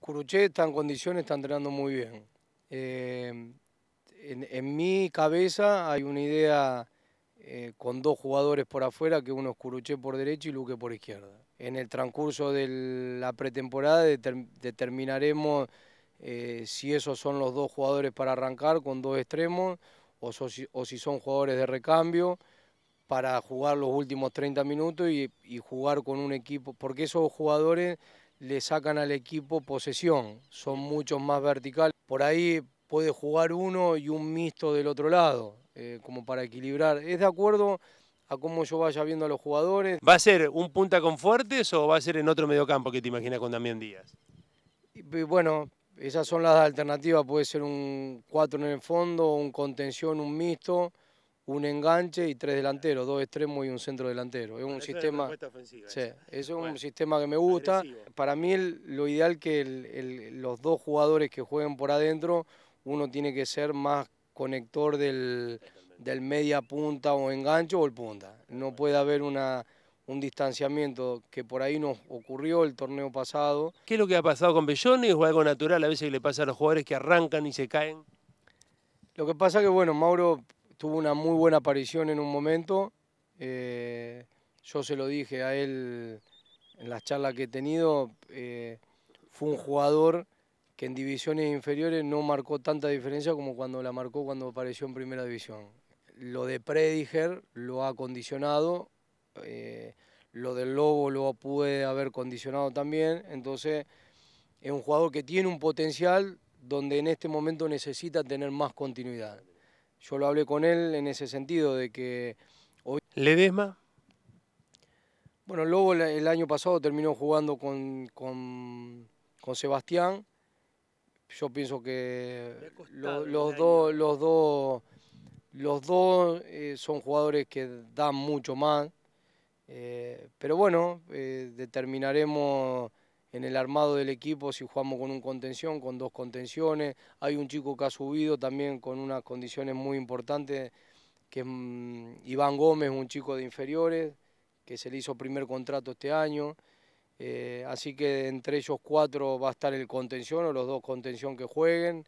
Curuché está en condiciones, está entrenando muy bien. Eh, en, mi cabeza hay una idea eh, con dos jugadores por afuera, que uno es Curuché por derecho y Luque por izquierda. En el transcurso de la pretemporada determinaremos eh, si esos son los dos jugadores para arrancar con dos extremos o, si son jugadores de recambio para jugar los últimos 30 minutos y, y jugar con un equipo, porque esos jugadores le sacan al equipo posesión, son muchos más verticales. Por ahí puede jugar uno y un mixto del otro lado, eh, como para equilibrar. Es de acuerdo a cómo yo vaya viendo a los jugadores. ¿Va a ser un punta con fuertes o va a ser en otro campo que te imaginas con Damián Díaz? bueno, esas son las alternativas, puede ser un 4 en el fondo, un contención, un mixto un enganche y tres delanteros, dos extremos y un centro delantero. Es un sistema. un sistema que me gusta. Para mí lo ideal que los dos jugadores que jueguen por adentro, uno tiene que ser más conector del, media punta o engancho o el punta. No puede haber una un distanciamiento que por ahí nos ocurrió el torneo pasado. ¿Qué es lo que ha pasado con Belloni? o algo natural a veces que le pasa a los jugadores que arrancan y se caen? Lo que pasa que, bueno, Mauro tuvo una muy buena aparición en un momento. Eh, yo se lo dije a él en las charlas que he tenido. Eh, fue un jugador que en divisiones inferiores no marcó tanta diferencia como cuando la marcó cuando apareció en primera división. Lo de Prediger lo ha condicionado, eh, lo del Lobo lo puede haber condicionado también, entonces es un jugador que tiene un potencial donde en este momento necesita tener más continuidad. Yo lo hablé con él en ese sentido de que... Hoy... ¿Ledesma? Bueno, luego el año pasado terminó jugando con, con, Sebastián. Yo pienso que los, dos, los dos, los dos eh, son jugadores que dan mucho más. Eh, pero bueno, eh, determinaremos en el armado del equipo, si jugamos con un contención, con dos contenciones, hay un chico que ha subido también con unas condiciones muy importantes, que es mm, Iván Gómez, un chico de inferiores, que se le hizo primer contrato este año, eh, así que entre ellos cuatro va a estar el contención o los dos contención que jueguen.